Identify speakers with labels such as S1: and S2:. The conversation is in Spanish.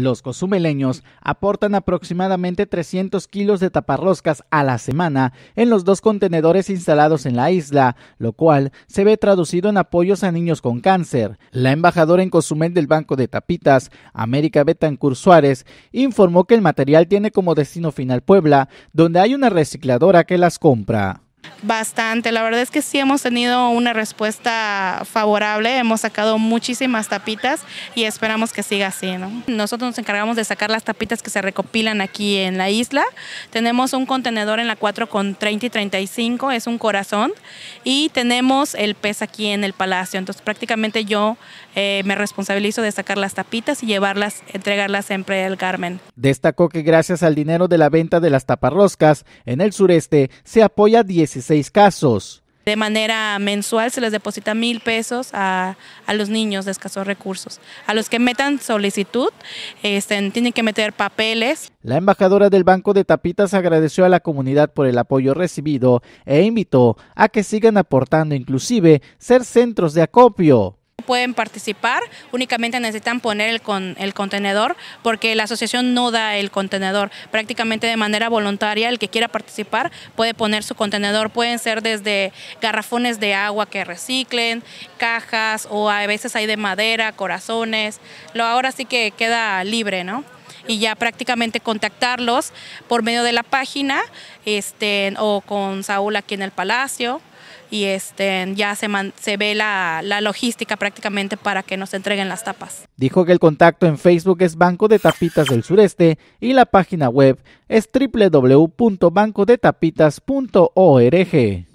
S1: Los cozumeleños aportan aproximadamente 300 kilos de taparroscas a la semana en los dos contenedores instalados en la isla, lo cual se ve traducido en apoyos a niños con cáncer. La embajadora en Cozumel del Banco de Tapitas, América Betancur Suárez, informó que el material tiene como destino final Puebla, donde hay una recicladora que las compra.
S2: Bastante, la verdad es que sí hemos tenido una respuesta favorable, hemos sacado muchísimas tapitas y esperamos que siga así. ¿no? Nosotros nos encargamos de sacar las tapitas que se recopilan aquí en la isla. Tenemos un contenedor en la 4 con 30 y 35, es un corazón, y tenemos el pez aquí en el palacio. Entonces prácticamente yo eh, me responsabilizo de sacar las tapitas y llevarlas, entregarlas siempre al Carmen.
S1: Destacó que gracias al dinero de la venta de las taparroscas, en el sureste se apoya 16 casos.
S2: De manera mensual se les deposita mil pesos a, los niños de escasos recursos. A los que metan solicitud, este, tienen que meter papeles.
S1: La embajadora del Banco de Tapitas agradeció a la comunidad por el apoyo recibido e invitó a que sigan aportando, inclusive ser centros de acopio
S2: pueden participar, únicamente necesitan poner el, con, el contenedor porque la asociación no da el contenedor. Prácticamente de manera voluntaria el que quiera participar puede poner su contenedor. Pueden ser desde garrafones de agua que reciclen, cajas o a veces hay de madera, corazones. Lo ahora sí que queda libre, ¿no? y ya prácticamente contactarlos por medio de la página este, o con Saúl aquí en el Palacio y este, ya se, se ve la, la, logística prácticamente para que nos entreguen las tapas.
S1: Dijo que el contacto en Facebook es Banco de Tapitas del Sureste y la página web es www.bancodetapitas.org.